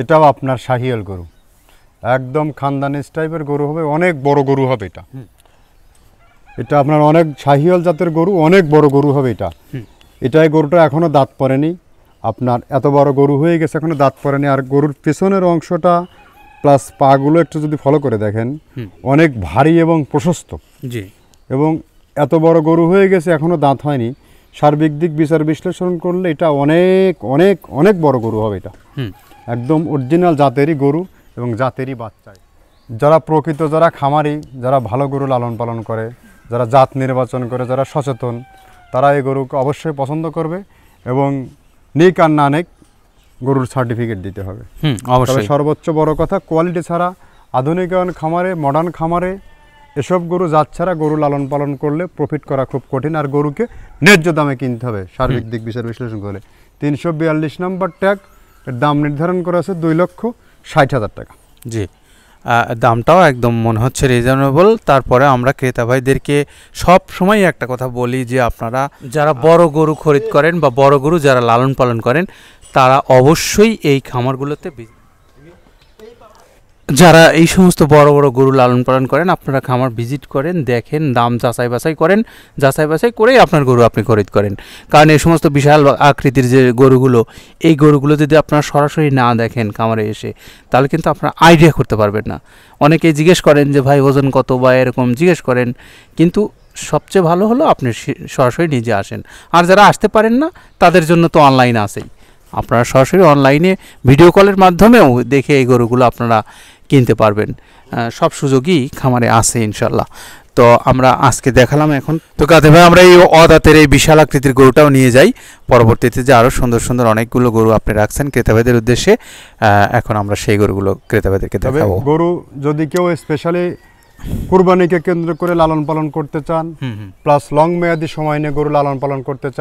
এটাও আপনার শাহিয়াল গরু একদম খানদানিস টাইপের গরু হবে অনেক বড় গরু হবে এটা এটা আপনার অনেক শাহিয়াল জাতের গরু অনেক বড় গরু হবে এটা এটাই গরুটা এখনও দাঁত পড়েনি আপনার এত বড় গরু হয়ে গেছে এখনও দাঁত পড়েনি আর গরুর পেছনের অংশটা প্লাস পাগুলো একটু যদি ফলো করে দেখেন অনেক ভারী এবং প্রশস্ত জি এবং এত বড় গরু হয়ে গেছে এখনও দাঁত হয়নি সার্বিক দিক বিচার বিশ্লেষণ করলে এটা অনেক অনেক অনেক বড় গরু হবে এটা একদম অরিজিনাল জাতেরই গরু এবং জাতেরই বাচ্চা যারা প্রকৃত যারা খামারি যারা ভালো গরু লালন পালন করে যারা জাত নির্বাচন করে যারা সচেতন তারা এই গরুকে অবশ্যই পছন্দ করবে এবং নিক আর না নেক গরুর সার্টিফিকেট দিতে হবে সর্বোচ্চ বড় কথা কোয়ালিটি ছাড়া আধুনিকায়ন খামারে মডার্ন খামারে এসব গরু জাত ছাড়া গরু লালন পালন করলে প্রফিট করা খুব কঠিন আর গরুকে ন্যায্য দামে কিনতে হবে সার্বিক দিক বিচার বিশ্লেষণ করে তিনশো বিয়াল্লিশ নম্বর ট্যাগ এর দাম নির্ধারণ করা আছে দুই লক্ষ ষাট হাজার টাকা জি দামটাও একদম মনে হচ্ছে রিজনেবল তারপরে আমরা ক্রেতা ভাইদেরকে সব সময় একটা কথা বলি যে আপনারা যারা বড় গরু খরিদ করেন বা বড় গরু যারা লালন পালন করেন তারা অবশ্যই এই খামারগুলোতে যারা এই সমস্ত বড় বড় গরু লালন পালন করেন আপনারা খামার ভিজিট করেন দেখেন দাম যাচাই বাছাই করেন যাচাই বাছাই করেই আপনার গরু আপনি খরিদ করেন কারণ এই সমস্ত বিশাল আকৃতির যে গরুগুলো এই গরুগুলো যদি আপনারা সরাসরি না দেখেন খামারে এসে তাহলে কিন্তু আপনারা আইডিয়া করতে পারবেন না অনেকেই জিজ্ঞেস করেন যে ভাই ওজন কত বা এরকম জিজ্ঞেস করেন কিন্তু সবচেয়ে ভালো হলো আপনি সরাসরি নিজে আসেন আর যারা আসতে পারেন না তাদের জন্য তো অনলাইন আসেই আপনারা সরাসরি অনলাইনে ভিডিও কলের মাধ্যমেও দেখে এই গরুগুলো আপনারা কিনতে পারবেন সব সুযোগই খামারে আছে ইনশাল্লাহ তো আমরা আজকে দেখালাম এখন তো কাতে ভাই আমরা এই অদাতের এই বিশাল আকৃতির গরুটাও নিয়ে যাই পরবর্তীতে যে আরও সুন্দর সুন্দর অনেকগুলো গরু আপনি রাখছেন ক্রেতাবাদের উদ্দেশ্যে এখন আমরা সেই গরুগুলো ক্রেতাবাদেরকে দেখাবো গরু যদি কেউ স্পেশালি কুরবানিকে কেন্দ্র করে লালন পালন করতে চান প্লাস লং মেয়াদি সময় নিয়ে গরু লালন পালন করতে চান